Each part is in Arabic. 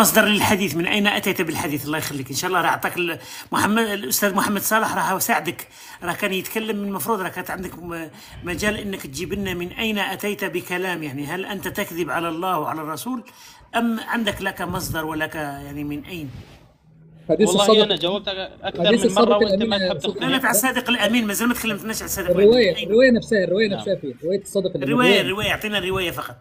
مصدر للحديث من اين اتيت بالحديث الله يخليك ان شاء الله راه اعطاك محمد الاستاذ محمد صالح راه ساعدك راه كان يتكلم من المفروض راه كانت عندك مجال انك تجيب لنا من اين اتيت بكلام يعني هل انت تكذب على الله وعلى الرسول ام عندك لك مصدر ولك يعني من اين؟ حديث والله الصدق انا جاوبتك اكثر من مره وانت ما تحب تقنعني على الصادق الامين مازال ما تكلمتناش على الصادق الروايه الروايه نفسها الروايه نعم. نفسها فيه روايه الصادق الامين الروايه الروايه اعطينا الروايه فقط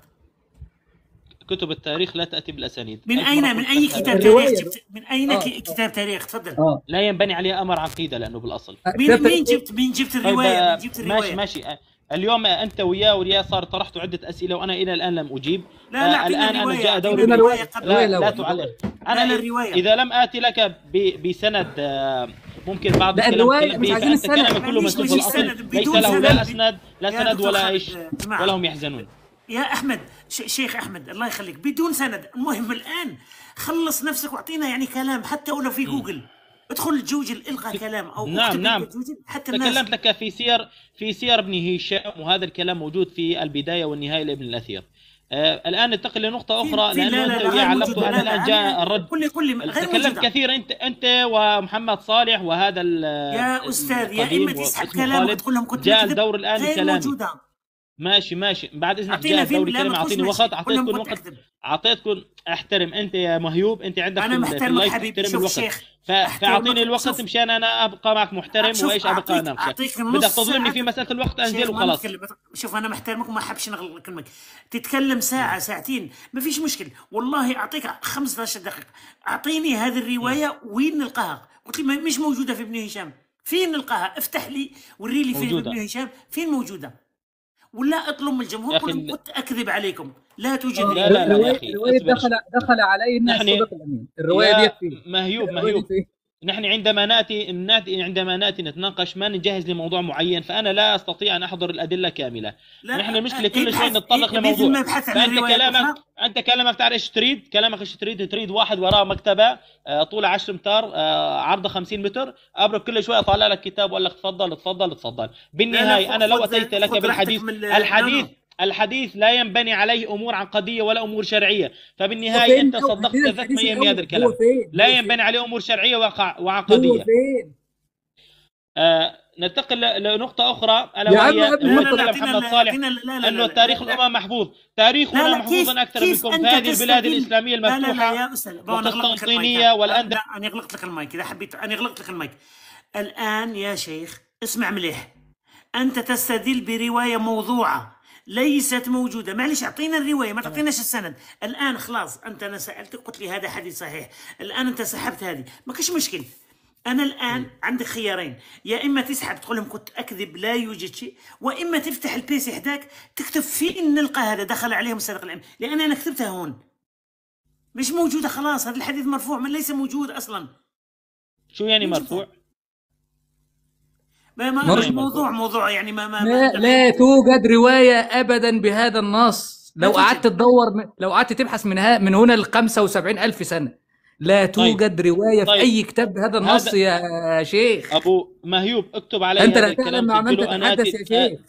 كتب التاريخ لا تاتي بالاسانيد من اين من اي كتاب تاريخ جبت من اين آه. كتاب تاريخ تفضل آه. لا ينبني عليه امر عقيده لانه بالاصل مين مين جبت مين جبت الروايه من جبت طيب، آه، الروايه ماشي ماشي آه، اليوم انت وياه وريا صار طرحت عده اسئله وانا الى الان لم اجيب لا لا آه الان انا جاء دوري لا, لا, لا تعلق انا لا الروايه اذا لم اتي لك بسند آه، ممكن بعض الكلام مش عايزين السند كله مسلوب الاصل ليس له لا اسناد لا سند ولا ايش ولا هم يحزنون يا احمد شيخ احمد الله يخليك بدون سند المهم الان خلص نفسك واعطينا يعني كلام حتى ولو في جوجل ادخل جوجل الغى كلام او نعم نعم حتى الناس تكلمت لك في سير في سير ابن هشام وهذا الكلام موجود في البدايه والنهايه لابن الاثير آه الان ننتقل لنقطه اخرى لانه لا انت يعني وياه انا الان جاء الرد قل لي قل لي تكلمت كثير انت انت ومحمد صالح وهذا يا استاذ يا اما تسحب كلامك تقول لهم كنت جاء الدور الان الكلام موجوده ماشي ماشي بعد اذنك اعطينا فيلم لا اعطيني وقت اعطيتكم وقت اعطيتكم احترم انت يا مهيوب انت عندك انا محترمك حبيبي شوف الوقت. شيخ ف... فاعطيني الوقت شوف. مشان انا ابقى معك محترم وايش ابقى انا اناقشك بدك تظلمني في مساله الوقت انزل وخلاص شوف انا محترمك وما حبش نغلق كلمك تتكلم ساعه ساعتين ما فيش مشكل والله اعطيك 15 دقيقه اعطيني هذه الروايه وين نلقاها قلت لي مش موجوده في ابن هشام فين نلقاها افتح لي وري لي فين ابن هشام فين موجوده ولا اطلب من الجمهور قل لهم كنت اكذب عليكم لا توجد لا لا, لا, لا يا اخي الروايه دخل دخل علينا الصدق الامين الروايه دي مهيوب مهيوب نحن عندما ناتي عندما ناتي نتناقش ما نجهز لموضوع معين فانا لا استطيع ان احضر الادله كامله لا نحن المشكله كل شيء نتطرق لموضوع فانت كلامك انت كلامك تعرف ايش تريد كلامك ايش تريد تريد واحد وراه مكتبه آه، طوله 10 امتار عرضه 50 متر آه، ابرك كل شويه طالع لك كتاب ولا لك تفضل تفضل تفضل بالنهايه انا لو اتيت لك بالحديث الحديث الحديث لا ينبني عليه امور عقديه ولا امور شرعيه فبالنهايه انت صدقت ذات ميه يهمني هذا الكلام لا ينبني عليه امور شرعيه وعقديه آه ننتقل لنقطة أخرى ألا وهي محمد صالح أنه تاريخ الأمم محفوظ تاريخنا محفوظ أكثر منكم في هذه البلاد الإسلامية المفتوحة والقسطنطينية والأندلس أنا غلقت لك المايك إذا حبيت أنا غلقت لك المايك الآن يا شيخ اسمع مليح أنت تستدل برواية موضوعة ليست موجوده معلش اعطينا الروايه ما تعطيناش السند الان خلاص انت انا سالتك قلت لي هذا حديث صحيح الان انت سحبت هذه ما كش مشكل انا الان م. عندك خيارين يا اما تسحب تقول لهم كنت اكذب لا يوجد شيء واما تفتح البيسي حداك تكتب في ان نلقى هذا دخل عليهم سرق العلم لان انا كتبتها هون مش موجوده خلاص هذا الحديث مرفوع من ليس موجود اصلا شو يعني مرفوع ما ما مش موضوع موضوع يعني ما ما لا, لا توجد روايه ابدا بهذا النص لو قعدت تدور لو قعدت تبحث من من هنا ل 75 الف سنه لا طيب. توجد طيب. روايه طيب. في اي كتاب بهذا النص هذا... يا شيخ ابو مهيوب اكتب علي انت لا تعلم ما عملت تتحدث يا شيخ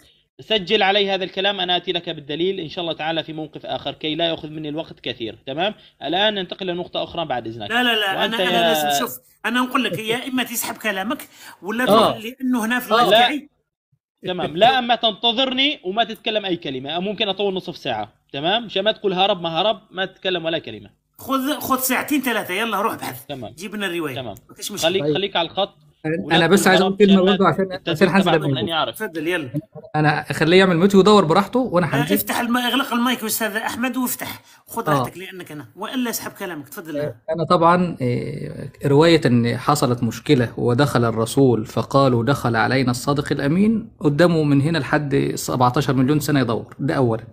سجل علي هذا الكلام أنا أتي لك بالدليل إن شاء الله تعالى في موقف آخر كي لا يأخذ مني الوقت كثير تمام الآن ننتقل لنقطة أخرى بعد إذنك لا لا لا أنا, أنا يا... لازم شوف أنا نقول لك يا إما تسحب كلامك ولا آه. لأنه هنا في آه. الوقت تاعي تمام لا اما تنتظرني وما تتكلم اي كلمه ممكن اطول نصف ساعه تمام مش ما تقول هرب ما هرب ما تتكلم ولا كلمه خذ خذ ساعتين ثلاثه يلا روح ابحث تمام جيب لنا الروايه تمام خليك خليك على الخط انا بس عايز اقول كلمه برضه عشان عشان حسن تفضل يلا انا خليه يعمل ميوت ويدور براحته وانا هنزل افتح الم... اغلق المايك استاذ احمد وافتح خد آه. راحتك لانك انا والا اسحب كلامك تفضل آه، انا طبعا آه، روايه ان حصلت مشكله ودخل الرسول فقالوا دخل علينا الصادق الامين قدامه من هنا لحد 17 مليون سنه يدور ده اولا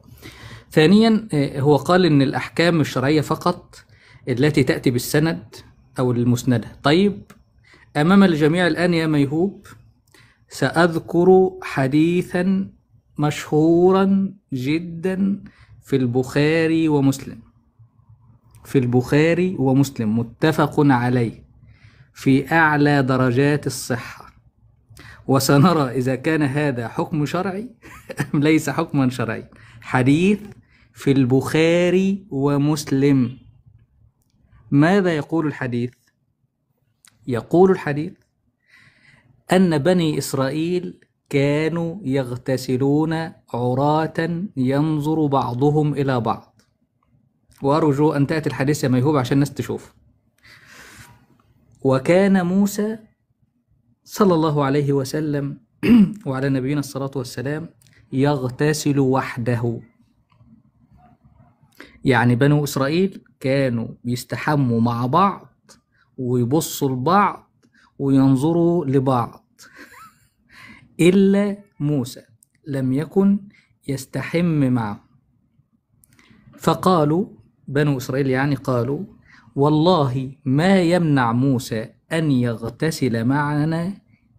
ثانيا هو قال ان الاحكام الشرعيه فقط التي تاتي بالسند او المسنده طيب أمام الجميع الآن يا ميهوب سأذكر حديثا مشهورا جدا في البخاري ومسلم في البخاري ومسلم متفق عليه في أعلى درجات الصحة وسنرى إذا كان هذا حكم شرعي أم ليس حكما شرعي حديث في البخاري ومسلم ماذا يقول الحديث يقول الحديث أن بني إسرائيل كانوا يغتسلون عراة ينظر بعضهم إلى بعض وأرجو أن تأتي الحديث يا ميهوب عشان الناس تشوف وكان موسى صلى الله عليه وسلم وعلى نبينا الصلاة والسلام يغتسل وحده يعني بنو إسرائيل كانوا يستحموا مع بعض ويبصوا لبعض وينظروا لبعض إلا موسى لم يكن يستحم معه فقالوا بنو إسرائيل يعني قالوا والله ما يمنع موسى أن يغتسل معنا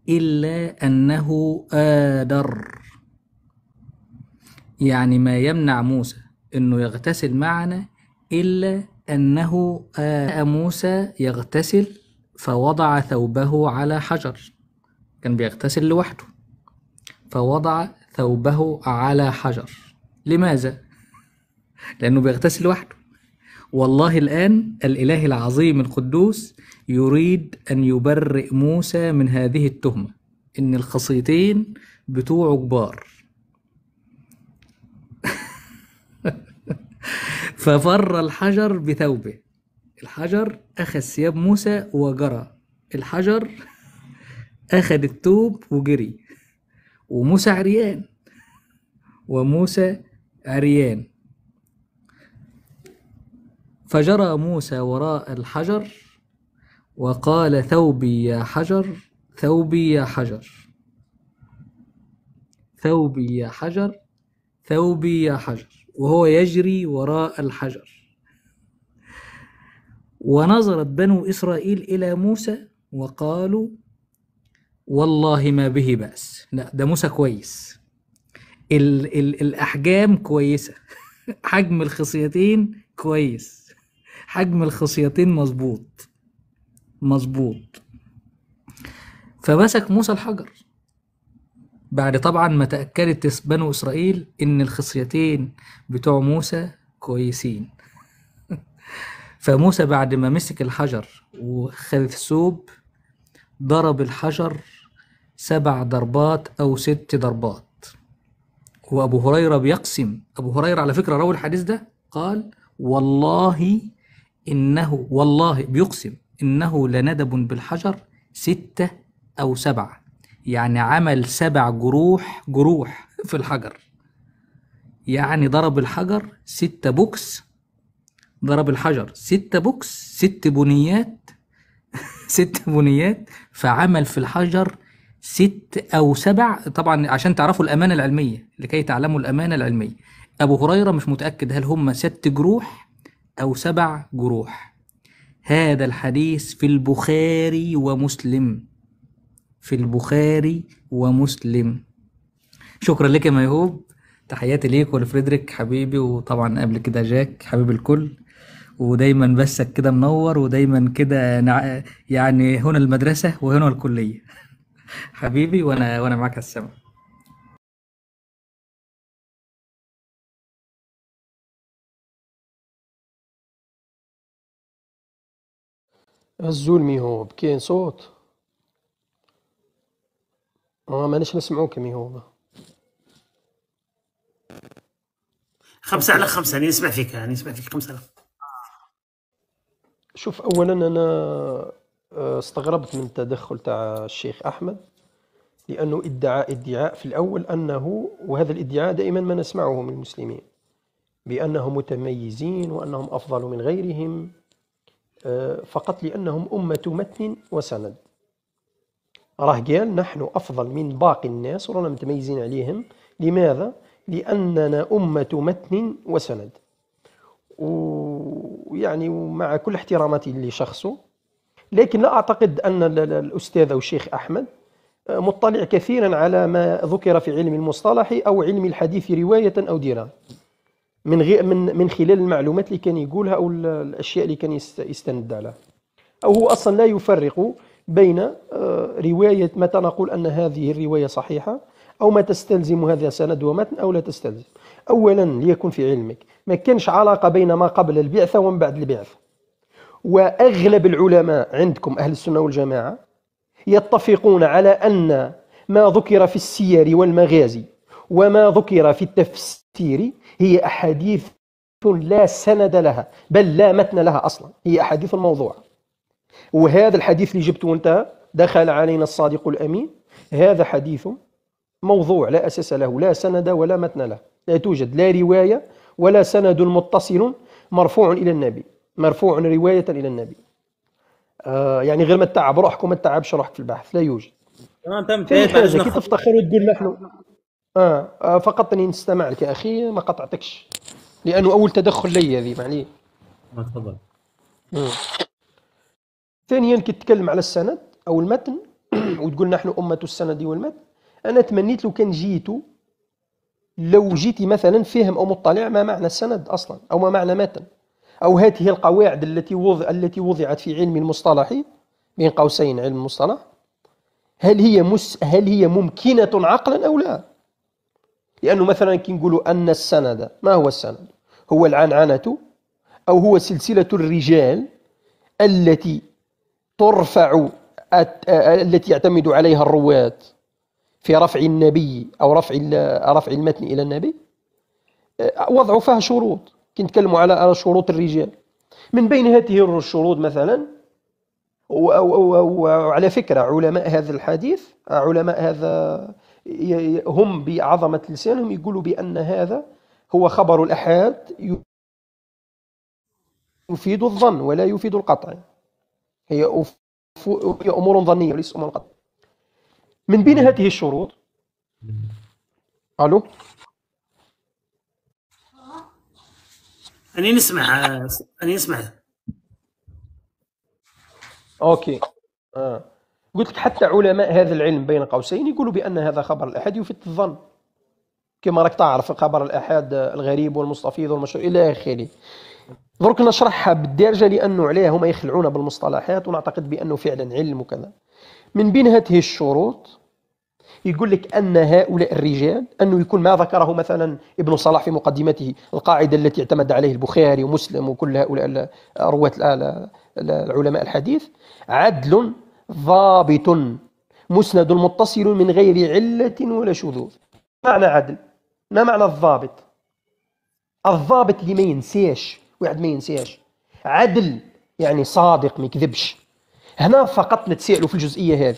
إلا أنه آدر يعني ما يمنع موسى أنه يغتسل معنا إلا أنه آه،, آه موسى يغتسل فوضع ثوبه على حجر كان بيغتسل لوحده فوضع ثوبه على حجر لماذا؟ لأنه بيغتسل لوحده والله الآن الإله العظيم القدوس يريد أن يبرئ موسى من هذه التهمة إن الخصيتين بتوعه كبار ففر الحجر بثوبه الحجر أخذ ثياب موسى وجرى الحجر أخذ الثوب وجري وموسى عريان وموسى عريان فجرى موسى وراء الحجر وقال ثوبي يا حجر ثوبي يا حجر ثوبي يا حجر ثوبي يا حجر وهو يجري وراء الحجر ونظرت بنو إسرائيل إلى موسى وقالوا والله ما به بأس لا ده موسى كويس الـ الـ الأحجام كويسة حجم الخصيتين كويس حجم الخصيتين مظبوط مظبوط فمسك موسى الحجر بعد طبعا ما تأكدت بنو إسرائيل إن الخصيتين بتوع موسى كويسين فموسى بعد ما مسك الحجر وخد ثوب ضرب الحجر سبع ضربات أو ست ضربات وأبو هريرة بيقسم أبو هريرة على فكرة راوي الحديث ده قال والله إنه والله بيقسم إنه لندب بالحجر ستة أو سبعة يعني عمل سبع جروح جروح في الحجر يعني ضرب الحجر ستة بوكس ضرب الحجر ستة بوكس ست بنيات ست بنيات فعمل في الحجر ست أو سبع طبعا عشان تعرفوا الأمانة العلمية لكي تعلموا الأمانة العلمية أبو هريرة مش متأكد هل هم ست جروح أو سبع جروح هذا الحديث في البخاري ومسلم في البخاري ومسلم شكرا لك يا ميهوب تحياتي ليك ولفريدريك حبيبي وطبعا قبل كده جاك حبيب الكل ودايما بسك كده منور ودايما كده يعني هنا المدرسة وهنا الكلية حبيبي وانا وانا معاك على السماء الزول ميهوب كاين صوت اه مانيش نسمعوك مي هو خمسة على خمسة راني نسمع فيك راني نسمع فيك خمسة على شوف أولا أنا آه، استغربت من التدخل تاع الشيخ أحمد لأنه ادعى ادعاء في الأول أنه وهذا الادعاء دائما ما نسمعه من المسلمين بأنهم متميزين وأنهم أفضل من غيرهم آه، فقط لأنهم أمة متن وسند راه قال نحن أفضل من باقي الناس ورانا متميزين عليهم لماذا؟ لأننا أمة متن وسند ويعني ومع كل احتراماتي لشخصه لكن لا أعتقد أن الأستاذ أو الشيخ أحمد آه، مطلع كثيرا على ما ذكر في علم المصطلح أو علم الحديث رواية أو دراية من غير من من خلال المعلومات اللي كان يقولها أو الأشياء اللي كان يستند عليها أو هو أصلا لا يفرق بين آه، رواية متى نقول أن هذه الرواية صحيحة أو ما تستلزم هذا سند ومتن أو لا تستلزم أولا ليكن في علمك ما كانش علاقة بين ما قبل البعثة ومن بعد البعثة وأغلب العلماء عندكم أهل السنة والجماعة يتفقون على أن ما ذكر في السير والمغازي وما ذكر في التفسير هي أحاديث لا سند لها بل لا متن لها أصلا هي أحاديث موضوعة وهذا الحديث اللي جبته انت دخل علينا الصادق الامين هذا حديث موضوع لا اساس له لا سند ولا متن له لا توجد لا روايه ولا سند متصل مرفوع الى النبي مرفوع روايه الى النبي آه يعني غير ما تتعب روحك وما تتعبش روحك في البحث لا يوجد تمام تم حاجه كي تفتخر وتقول نحن آه, اه اني نستمع لك يا اخي ما قطعتكش لانه اول تدخل لي هذه معليه آه، تفضل ثانيا كي تتكلم على السند او المتن وتقول نحن امه السند والمتن انا تمنيت لو كان جيتو لو جيتي مثلا فهم او مطلع ما معنى السند اصلا او ما معنى متن او هذه القواعد التي وضع التي وضعت في علم المصطلح بين قوسين علم المصطلح هل هي مس هل هي ممكنه عقلا او لا؟ لانه مثلا كي نقولوا ان السند ما هو السند؟ هو العنعنه او هو سلسله الرجال التي ترفع التي يعتمد عليها الرواة في رفع النبي أو رفع رفع المتن إلى النبي وضعوا فيها شروط كنتكلموا على شروط الرجال من بين هذه الشروط مثلا وعلى فكرة علماء هذا الحديث علماء هذا هم بعظمة لسانهم يقولوا بأن هذا هو خبر الأحاد يفيد الظن ولا يفيد القطع هي هي امور ظنيه وليس امور قطعيه من بين هذه الشروط الو اني نسمع اني نسمع أوكي آه. قلت لك حتى علماء هذا العلم بين قوسين يقولوا بأن هذا خبر الأحد يفت الظن كما راك تعرف خبر الأحد الغريب والمستفيض والمشهور إلى آخره درك نشرحها بالدارجه لانه عليها هما يخلعونا بالمصطلحات ونعتقد بانه فعلا علم وكذا من بين هذه الشروط يقول لك ان هؤلاء الرجال انه يكون ما ذكره مثلا ابن صلاح في مقدمته القاعده التي اعتمد عليه البخاري ومسلم وكل هؤلاء رواه العلماء الحديث عدل ضابط مسند متصل من غير عله ولا شذوذ معنى عدل ما معنى الضابط الضابط اللي ما ينساش واحد ما ينساش عدل يعني صادق ما يكذبش هنا فقط نتسائلوا في الجزئيه هذه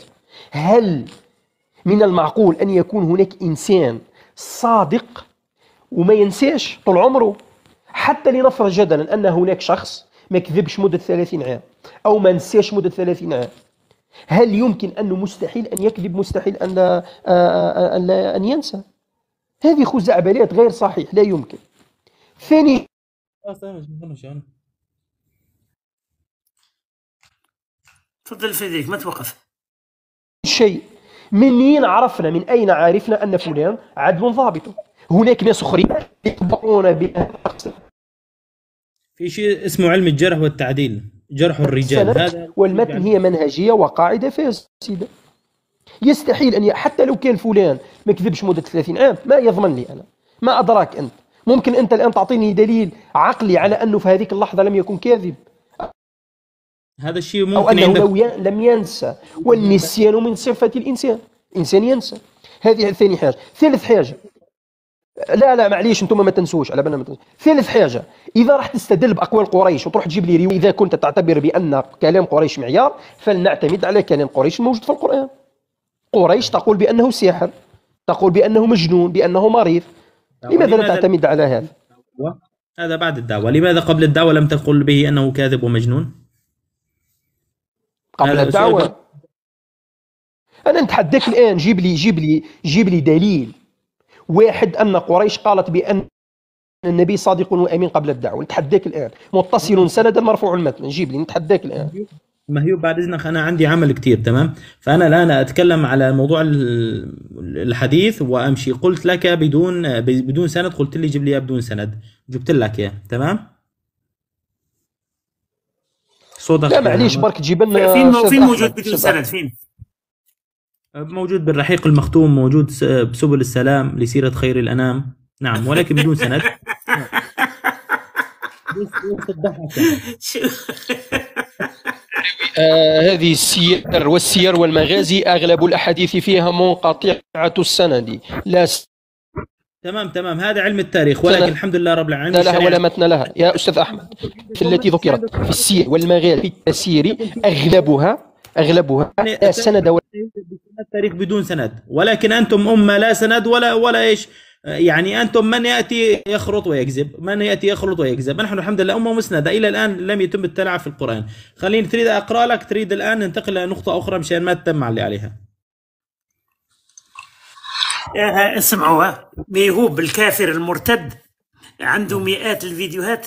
هل من المعقول ان يكون هناك انسان صادق وما ينساش طول عمره حتى لنفرض جدلا ان هناك شخص ما كذبش مده 30 عام او ما نساش مده 30 عام هل يمكن انه مستحيل ان يكذب مستحيل ان آه، آه، آه، أن ينسى هذه خزعبلات غير صحيح لا يمكن ثاني اه تمام ما يعني. تفضل فيديك ما توقف شيء منين عرفنا من اين عرفنا ان فلان عدل ضابط هناك ناس اخرين يطبقون في شيء اسمه علم الجرح والتعديل جرح الرجال هذا والمتن يعني هي منهجيه وقاعده فاسده يستحيل ان حتى لو كان فلان ما كذبش مده 30 عام ما يضمن لي انا ما ادراك انت ممكن أنت الآن تعطيني دليل عقلي على أنه في هذيك اللحظة لم يكن كاذب هذا الشيء ممكن أو أنه عندك... لو ي... لم ينسى والنسيان من صفة الإنسان الإنسان ينسى هذه ثاني حاجة ثالث حاجة لا لا معليش انتم ما تنسوش على بالنا ما تنسوش ثالث حاجه اذا راح تستدل باقوال قريش وتروح تجيب لي اذا كنت تعتبر بان كلام قريش معيار فلنعتمد على كلام قريش الموجود في القران قريش تقول بانه ساحر تقول بانه مجنون بانه مريض لماذا لا تعتمد على هذا؟ هذا بعد الدعوة لماذا قبل الدعوة لم تقل به أنه كاذب ومجنون قبل الدعوة أنا نتحداك الآن جيب لي جيب لي جيب لي دليل واحد أن قريش قالت بأن النبي صادق وأمين قبل الدعوة نتحداك الآن متصل سندا مرفوع المتن جيب لي نتحداك الآن مهيوب بعد اذنك انا عندي عمل كثير تمام فانا الان اتكلم على موضوع الحديث وامشي قلت لك بدون بدون سند قلت لي جيب لي بدون سند جبت لك اياه تمام صدق لا معليش برك تجيب لنا فين فين موجود بدون سند فين موجود بالرحيق المختوم موجود بسبل السلام لسيرة خير الأنام نعم ولكن بدون سند آه، هذه السير والسير والمغازي أغلب الأحاديث فيها منقطعة السند لا تمام تمام هذا علم التاريخ ولكن الحمد لله رب العالمين لها ولا متن لها يا أستاذ أحمد التي ذكرت في السير والمغازي في التسير أغلبها اغلبها يعني لا سند ولا التاريخ بدون سند ولكن انتم امه لا سند ولا ولا ايش يعني انتم من ياتي يخرط ويكذب، من ياتي يخرط ويكذب، نحن الحمد لله امه مسنده الى الان لم يتم التلاعب في القران، خليني تريد اقرا لك تريد الان ننتقل لنقطه اخرى مشان ما تتم علي عليها. اسمعوا مي هو بالكافر المرتد عنده مئات الفيديوهات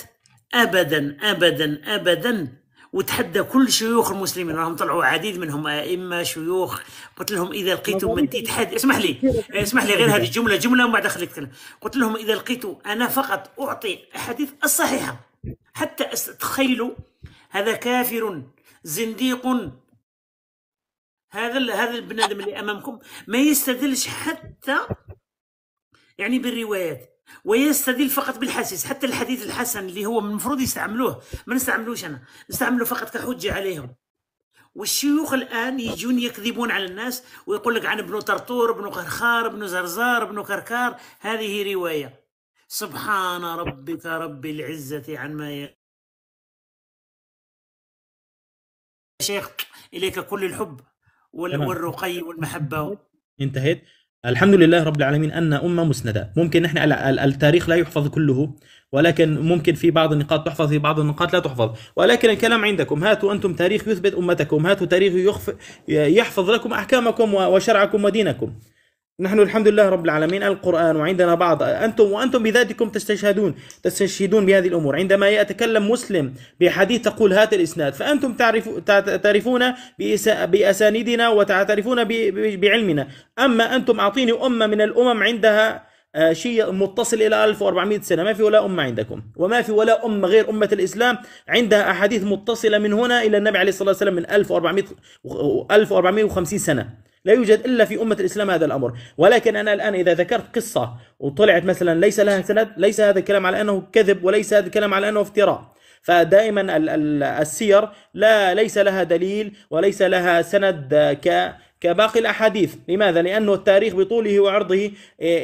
ابدا ابدا ابدا وتحدى كل شيوخ المسلمين راهم طلعوا عديد منهم ائمه شيوخ قلت لهم اذا لقيتوا من تحد اسمح لي اسمح لي غير هذه الجمله جمله ومن بعد خليك قلت لهم اذا لقيتوا انا فقط اعطي احاديث الصحيحه حتى تخيلوا هذا كافر زنديق هذا هذا البنادم اللي امامكم ما يستدلش حتى يعني بالروايات ويستدل فقط بالحديث حتى الحديث الحسن اللي هو المفروض يستعملوه ما نستعملوش انا نستعمله فقط كحجه عليهم والشيوخ الان يجون يكذبون على الناس ويقول لك عن ابن طرطور ابن خرخار ابن زرزار ابن كركار هذه روايه سبحان ربك رب العزه عما ي... شيخ اليك كل الحب والرقي والمحبه انتهيت الحمد لله رب العالمين أن أمة مسندة ممكن نحن التاريخ لا يحفظ كله ولكن ممكن في بعض النقاط تحفظ في بعض النقاط لا تحفظ ولكن الكلام عندكم هاتوا أنتم تاريخ يثبت أمتكم هاتوا تاريخ يحفظ لكم أحكامكم وشرعكم ودينكم نحن الحمد لله رب العالمين القرآن وعندنا بعض أنتم وأنتم بذاتكم تستشهدون تستشهدون بهذه الأمور عندما يتكلم مسلم بحديث تقول هات الإسناد فأنتم تعرفون تعترفون بأسانيدنا وتعترفون بعلمنا أما أنتم أعطيني أمة من الأمم عندها آه، شيء متصل الى 1400 سنه ما في ولا امه عندكم وما في ولا امه غير امه الاسلام عندها احاديث متصله من هنا الى النبي عليه الصلاه والسلام من 1400 1450 سنه لا يوجد إلا في أمة الإسلام هذا الأمر ولكن أنا الآن إذا ذكرت قصة وطلعت مثلا ليس لها سند ليس هذا الكلام على أنه كذب وليس هذا الكلام على أنه افتراء فدائما السير لا ليس لها دليل وليس لها سند ك كباقي الأحاديث لماذا؟ لأنه التاريخ بطوله وعرضه إيه،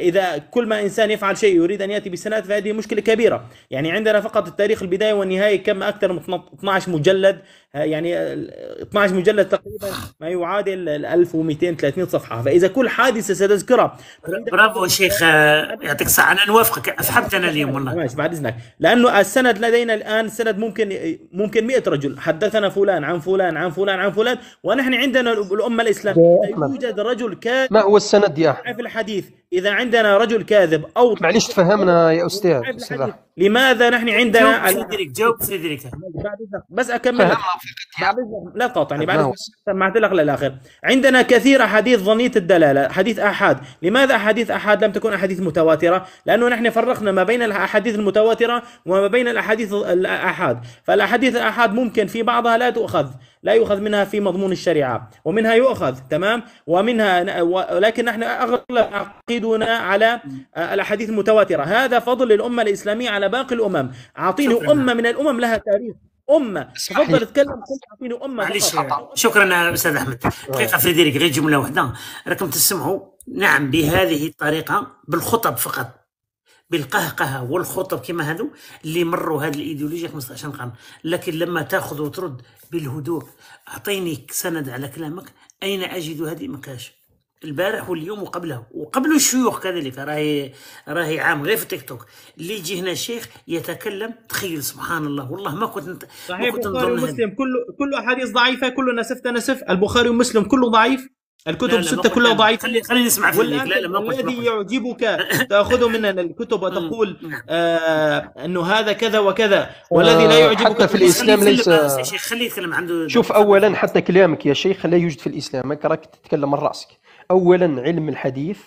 إذا كل ما إنسان يفعل شيء يريد أن يأتي بسنوات فهذه مشكلة كبيرة يعني عندنا فقط التاريخ البداية والنهاية كم أكثر من 12 مجلد آه، يعني 12 مجلد تقريبا ما يعادل 1230 صفحة فإذا كل حادثة ستذكرها برافو شيخ آه، يعطيك الصحة أنا نوافقك أفحمت أنا اليوم والله ماشي بعد إذنك لأنه السند لدينا الآن سند ممكن ممكن 100 رجل حدثنا فلان عن فلان عن فلان عن فلان ونحن عندنا الأمة الإسلامية إيه، يوجد رجل كاذب ما هو السند يا أحمد في الحديث إذا عندنا رجل كاذب أو معليش تفهمنا يا أستاذ لماذا نحن عندنا سيدريك جاوب سيدريك بس أكمل لا تقاطعني بعد سمعت لك للآخر عندنا كثير أحاديث ظنية الدلالة حديث أحاد لماذا أحاديث أحاد لم تكن أحاديث متواترة لأنه نحن فرقنا ما بين الأحاديث المتواترة وما بين الأحاديث الأحاد فالأحاديث الأحاد ممكن في بعضها لا تؤخذ لا يؤخذ منها في مضمون الشريعة ومنها يؤخذ تمام ومنها ولكن نحن أغلب عقيدنا على آه، الأحاديث المتواترة هذا فضل للأمة الإسلامية على باقي الأمم أعطيني أمة من الأمم لها تاريخ امه تفضل اتكلم اعطيني امه معليش شكرا استاذ احمد دقيقه فريدريك غير جمله واحده راكم تسمعوا نعم بهذه الطريقه بالخطب فقط بالقهقه والخطب كما هذو اللي مروا هذه الايديولوجيا 15 قرن لكن لما تاخذ وترد بالهدوء اعطيني سند على كلامك اين اجد هذه ما كاش البارح واليوم وقبله وقبل الشيوخ كذلك راهي راهي عام غير في تيك توك اللي يجي هنا شيخ يتكلم تخيل سبحان الله والله ما كنت نت... صحيح ما كنت البخاري ومسلم كل كل احاديث ضعيفه كل نسفت نسف البخاري ومسلم كله ضعيف الكتب الستة كلها ضعيفة خلي خليني نسمع فيك لا لا الذي يعجبك تاخذه من الكتب وتقول نعم. آه أنه هذا كذا وكذا والذي لا يعجبك حتى في الإسلام ليس شيخ خليه يتكلم عنده شوف أولا حتى كلامك يا شيخ لا يوجد في الإسلام راك تتكلم من رأسك أولا علم الحديث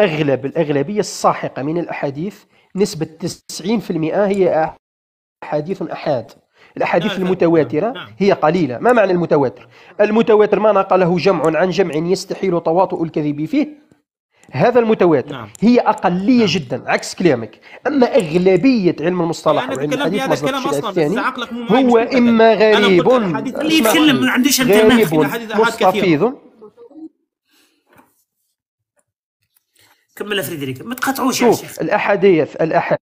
أغلب الأغلبية الساحقة من الأحاديث نسبة 90% هي أحاديث أحاد الأحاديث المتواترة نعم. هي قليلة ما معنى المتواتر؟ المتواتر ما نقله جمع عن جمع يستحيل تواطؤ الكذب فيه هذا المتواتر نعم. هي أقلية نعم. جدا عكس كلامك أما أغلبية علم المصطلح يعني وعلم الحديث هذا الكلام أصلا الثاني هو إما غريب اللي يتكلم ما غريب مستفيض كمل فريدريك ما تقاطعوش شوف الأحاديث الأحاديث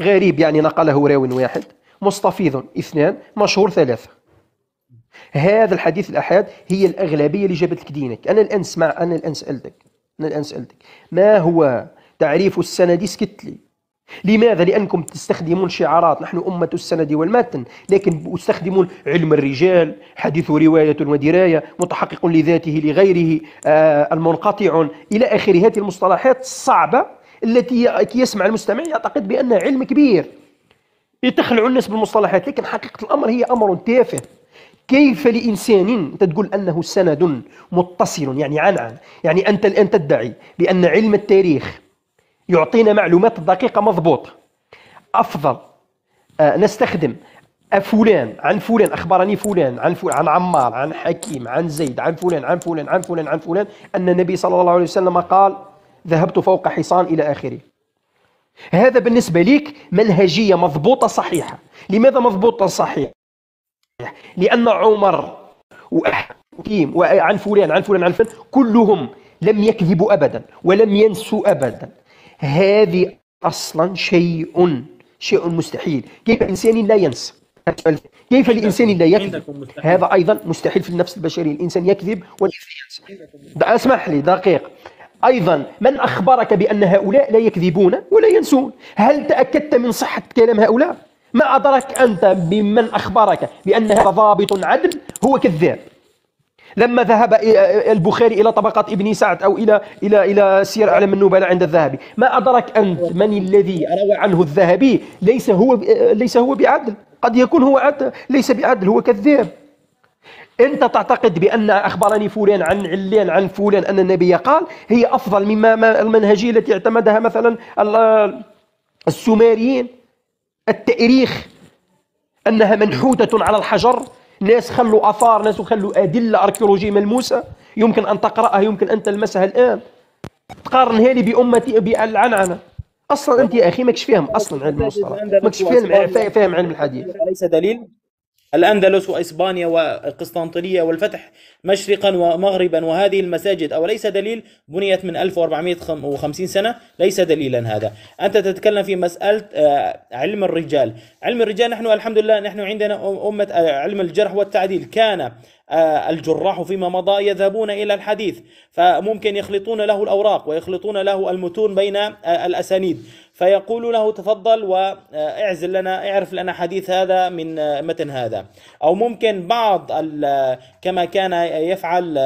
غريب يعني نقله راو واحد مستفيض اثنان مشهور ثلاثة هذا الحديث الأحاد هي الأغلبية اللي جابت لك دينك أنا الآن سمع أنا الآن سألتك أنا الآن سألتك ما هو تعريف السند سكتلي لي لماذا؟ لأنكم تستخدمون شعارات نحن أمة السند والمتن لكن تستخدمون علم الرجال حديث رواية ودراية متحقق لذاته لغيره آه، المنقطع إلى آخر هذه المصطلحات الصعبة التي يسمع المستمع يعتقد بأنها علم كبير يتخلعوا الناس بالمصطلحات لكن حقيقة الأمر هي أمر تافه كيف لإنسان أنت تقول أنه سند متصل يعني عنعن يعني أنت الآن تدعي بأن علم التاريخ يعطينا معلومات دقيقة مضبوطة أفضل آه نستخدم آه، فلان عن فلان اخبرني فلان عن فلان عن عمار عن حكيم عن زيد عن فلان عن فلان عن فلان عن فلان ان النبي صلى الله عليه وسلم قال ذهبت فوق حصان الى اخره هذا بالنسبة ليك منهجية مضبوطة صحيحة لماذا مضبوطة صحيحة؟ لأن عمر وحكيم وعن فلان عن فلان عن فلان كلهم لم يكذبوا أبدا ولم ينسوا أبدا هذه أصلا شيء شيء مستحيل كيف إنسان لا ينسى كيف الإنسان لا يكذب هذا أيضا مستحيل في النفس البشرية الإنسان يكذب ولا ينسى اسمح لي دقيق أيضا من أخبرك بأن هؤلاء لا يكذبون ولا ينسون هل تأكدت من صحة كلام هؤلاء؟ ما أدرك أنت ممن أخبرك بأن هذا ضابط عدل هو كذاب لما ذهب البخاري إلى طبقة ابن سعد أو إلى إلى إلى سير أعلم النبلاء عند الذهبي ما أدرك أنت من الذي روى عنه الذهبي ليس هو ليس هو بعدل قد يكون هو عدل ليس بعدل هو كذاب أنت تعتقد بأن أخبرني فلان عن علان عن فلان أن النبي قال هي أفضل مما المنهجية التي اعتمدها مثلا السومريين التاريخ أنها منحوتة على الحجر ناس خلوا آثار ناس خلوا أدلة أركيولوجية ملموسة يمكن أن تقرأها يمكن أن تلمسها الآن تقارن هذه بأمتي بالعنعنة أصلا أنت يا أخي ماكش فاهم أصلا علم المصطلح ماكش فاهم فاهم علم الحديث ليس دليل الأندلس وإسبانيا والقسطنطينيه والفتح مشرقا ومغربا وهذه المساجد أوليس دليل بنيت من 1450 سنة ليس دليلا هذا أنت تتكلم في مسألة آه، علم الرجال علم الرجال نحن الحمد لله نحن عندنا أمة آه، علم الجرح والتعديل كان آه، الجراح فيما مضى يذهبون إلى الحديث فممكن يخلطون له الأوراق ويخلطون له المتون بين آه، الأسانيد فيقول له تفضل واعزل لنا اعرف لنا حديث هذا من آه، متن هذا او ممكن بعض كما كان يفعل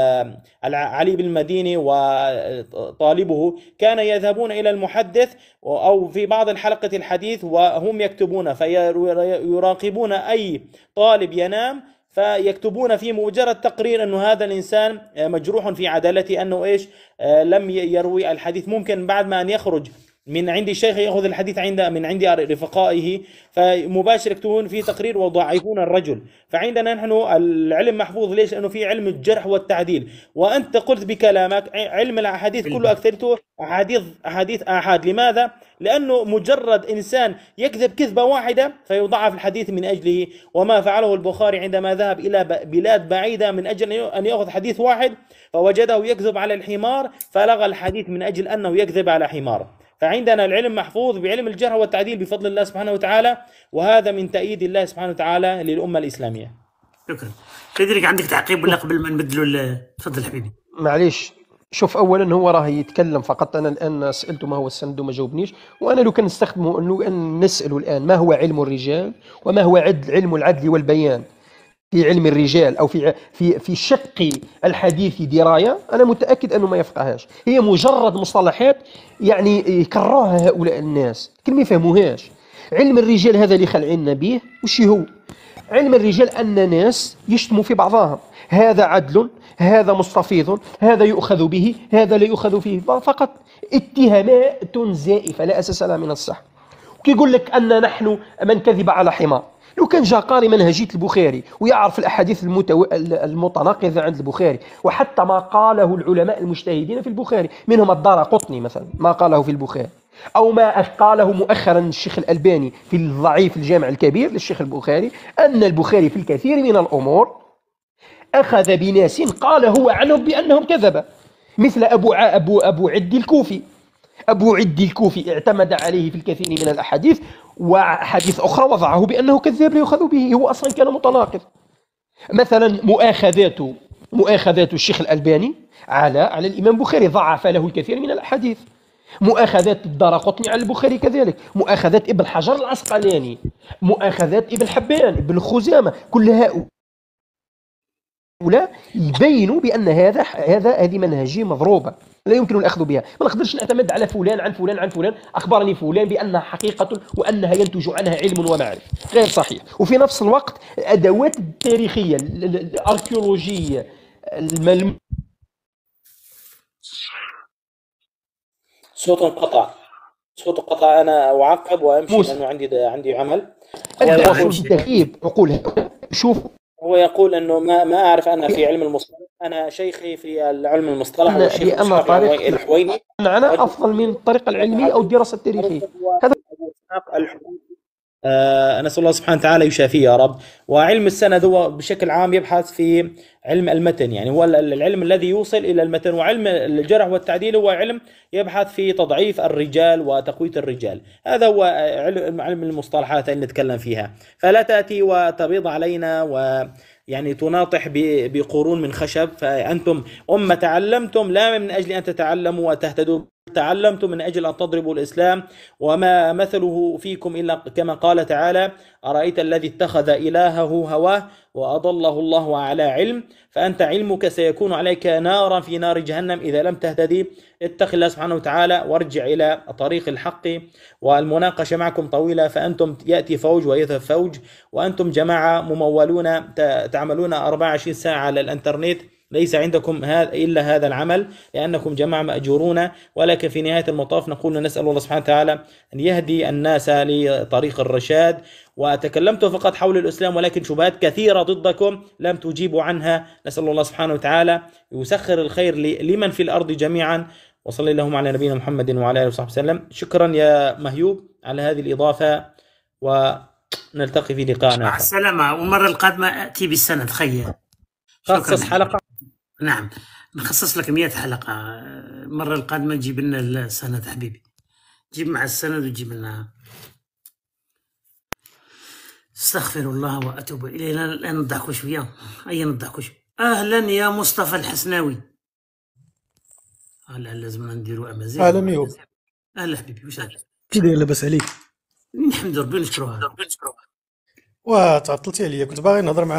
علي بن المديني وطالبه كان يذهبون الى المحدث او في بعض الحلقه الحديث وهم يكتبون فيراقبون اي طالب ينام فيكتبون في مجرد تقرير أنه هذا الإنسان آه، مجروح في عدالته أنه إيش آه، لم يروي الحديث ممكن بعد ما أن يخرج من عند الشيخ ياخذ الحديث عند من عند رفقائه فمباشر يكتبون في تقرير وضعيفون الرجل فعندنا نحن العلم محفوظ ليش؟ لانه في علم الجرح والتعديل وانت قلت بكلامك علم الاحاديث كله اكثرته احاديث احاديث احاد لماذا؟ لانه مجرد انسان يكذب كذبه واحده فيضعف الحديث من اجله وما فعله البخاري عندما ذهب الى بلاد بعيده من اجل ان ياخذ حديث واحد فوجده يكذب على الحمار فلغى الحديث من اجل انه يكذب على حمار فعندنا العلم محفوظ بعلم الجرح والتعديل بفضل الله سبحانه وتعالى وهذا من تأييد الله سبحانه وتعالى للأمة الإسلامية شكرا فيدريك عندك تعقيب ولا قبل ما نبدلوا تفضل حبيبي معليش شوف اولا هو راه يتكلم فقط انا الان سالته ما هو السند وما جاوبنيش وانا لو كان نستخدمه انه ان نساله الان ما هو علم الرجال وما هو علم العدل والبيان في علم الرجال او في في في شق الحديث درايه انا متاكد انه ما يفقهاش هي مجرد مصطلحات يعني يكرهها هؤلاء الناس كل ما يفهموهاش علم الرجال هذا اللي خلعنا به وش هو علم الرجال ان ناس يشتموا في بعضهم هذا عدل هذا مستفيض هذا يؤخذ به هذا لا يؤخذ فيه فقط اتهامات زائفه لا اساس لها من الصح كيقول لك ان نحن من كذب على حمار لو كان جا قاري منهجية البخاري ويعرف الأحاديث المتو... المتناقضة عند البخاري وحتى ما قاله العلماء المجتهدين في البخاري منهم الدار قطني مثلا ما قاله في البخاري أو ما قاله مؤخرا الشيخ الألباني في الضعيف الجامع الكبير للشيخ البخاري أن البخاري في الكثير من الأمور أخذ بناس قال هو عنهم بأنهم كذبة مثل أبو, أبو, أبو عدي الكوفي أبو عدي الكوفي اعتمد عليه في الكثير من الأحاديث وحديث أخرى وضعه بأنه كذاب ليؤخذ به هو أصلا كان متناقض مثلا مؤاخذات مؤاخذات الشيخ الألباني على على الإمام البخاري ضعف له الكثير من الأحاديث مؤاخذات الدار قطني على البخاري كذلك مؤاخذات ابن حجر العسقلاني مؤاخذات ابن حبان ابن خزامة كل هؤلاء هؤلاء يبينوا بان هذا هذا هذه منهجيه مضروبه لا يمكن الاخذ بها ما نقدرش نعتمد على فلان عن فلان عن فلان اخبرني فلان بانها حقيقه وانها ينتج عنها علم ومعرفه غير صحيح وفي نفس الوقت الادوات التاريخيه الاركيولوجيه الملم صوت انقطع صوت انقطع انا اعقب وامشي لانه عندي عندي عمل انت تغيب عقولها شوف هو يقول انه ما ما اعرف انا في علم المصطلح انا شيخي في علم المصطلح هو اما طريق الحويني انا افضل من الطريقه العلميه او الدراسه التاريخيه هذا الحويني آه، نسال الله سبحانه وتعالى يشافيه يا رب وعلم السند هو بشكل عام يبحث في علم المتن يعني هو العلم الذي يوصل الى المتن وعلم الجرح والتعديل هو علم يبحث في تضعيف الرجال وتقويه الرجال هذا هو علم المصطلحات اللي نتكلم فيها فلا تاتي وتبيض علينا و يعني تناطح بقرون من خشب فأنتم أمة تعلمتم لا من أجل أن تتعلموا وتهتدوا تعلمتم من أجل أن تضربوا الإسلام وما مثله فيكم إلا كما قال تعالى أرأيت الذي اتخذ إلهه هواه وأضله الله على علم فأنت علمك سيكون عليك نارا في نار جهنم إذا لم تهتدي اتق الله سبحانه وتعالى وارجع إلى طريق الحق والمناقشة معكم طويلة فأنتم يأتي فوج ويذهب فوج وأنتم جماعة ممولون تعملون 24 ساعة على الانترنت ليس عندكم هذا إلا هذا العمل لأنكم جماعة مأجورون ولكن في نهاية المطاف نقول نسأل الله سبحانه وتعالى أن يهدي الناس لطريق الرشاد وتكلمت فقط حول الإسلام ولكن شبهات كثيرة ضدكم لم تجيبوا عنها نسأل الله سبحانه وتعالى يسخر الخير لمن في الأرض جميعا وصلى اللهم على نبينا محمد وعلى آله وصحبه وسلم شكرا يا مهيوب على هذه الإضافة ونلتقي في لقائنا مع السلامة والمرة القادمة أتي بالسند خير خلص حلقة نعم نخصص لك 100 حلقة المرة القادمة تجيب لنا السند حبيبي جيب مع السند وتجيب لنا استغفر الله واتوب اليه الان نضحكوا شويه اي نضحكوا شويه اهلا يا مصطفى الحسناوي لا لازم نديروا امازيغ اهلا ميوب اهلا حبيبي واش راك كي داير لاباس عليك الحمد لله ربي نشكروها واه تعطلتي عليا كنت باغي نهضر معاك